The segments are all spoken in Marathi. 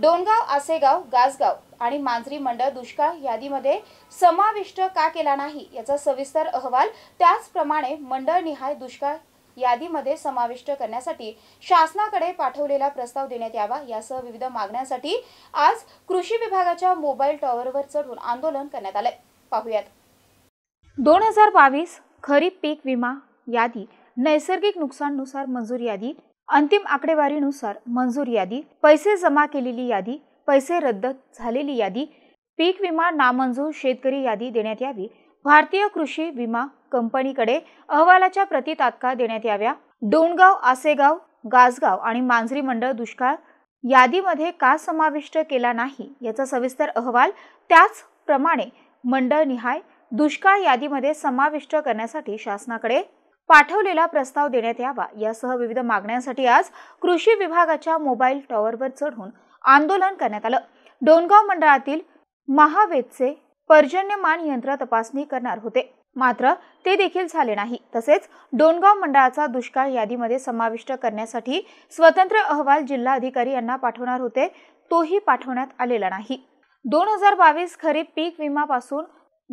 डोणगाव आसेगाव गासगाव आणि मांजरी मंडळ दुष्काळ यादीमध्ये समाविष्ट का केला नाही याचा सविस्तर अहवाल त्याचप्रमाणे निहाय दुष्काळ यादीमध्ये समाविष्ट करण्यासाठी शासनाकडे पाठवलेला प्रस्ताव देण्यात यावा यासह विविध मागण्यांसाठी आज कृषी विभागाच्या मोबाईल टॉवरवर चढून आंदोलन करण्यात आले पाहुयात दोन हजार बावीस खरीप पीक विमा यादी नैसर्गिक नुकसाननुसार मंजूर यादी अंतिम आकडेवारीनुसार मंजूर यादी पैसे जमा केलेली यादी पैसे रद्द झालेली यादी पीक विमा नामंजूर शेतकरी यादी देण्यात यावी भारतीय कृषी विमा कंपनीकडे अहवालाच्या प्रती तात्काळ देण्यात याव्या डोणगाव आसेगाव गाजगाव आणि मांजरी मंडळ दुष्काळ यादीमध्ये का समाविष्ट केला नाही याचा सविस्तर अहवाल त्याचप्रमाणे मंडळनिहाय दुष्काळ यादीमध्ये समाविष्ट करण्यासाठी शासनाकडे पाठवलेला प्रस्ताव देण्यात यावा यासह विविध मागण्यांसाठी आज कृषी विभागाच्या मोबाईल टॉवरवर चढून आंदोलन करण्यात आलं डोनगाव मंडळातील महावेदचे पर्जन्यमान यंत्र तपासणी करणार होते मात्र ते देखील झाले नाही तसेच डोनगाव मंडळाचा दुष्काळ यादीमध्ये समाविष्ट करण्यासाठी स्वतंत्र अहवाल जिल्हा अधिकारी यांना पाठवणार होते तोही पाठवण्यात आलेला नाही दोन हजार बावीस खरीप पीक विमापासून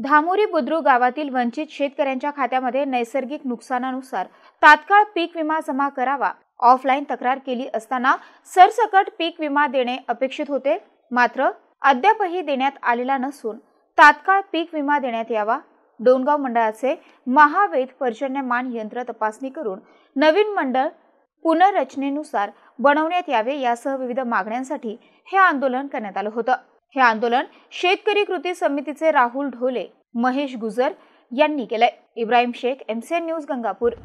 धामोरी बुद्रुक गावातील वंचित शेतकऱ्यांच्या खात्यामध्ये नैसर्गिक नुकसानानुसार तात्काळ पीक विमा जमा करावा ऑफलाईन तक्रार केली असताना सरसकट पीक विमा देणे अपेक्षित होते मात्र अद्यापही देण्यात आलेला नसून तात्काळ पीक विमा देण्यात यावा डोनगाव मंडळाचे महावेद पर्जन्यमान यंत्र तपासणी करून नवीन मंडळ पुनर्रचनेनुसार बनवण्यात यावे यासह विविध मागण्यांसाठी हे आंदोलन करण्यात आलं होतं हे आंदोलन शेतकरी कृती समितीचे राहुल ढोले महेश गुजर यांनी केलंय इब्राहिम शेख एमसीएन न्यूज गंगापूर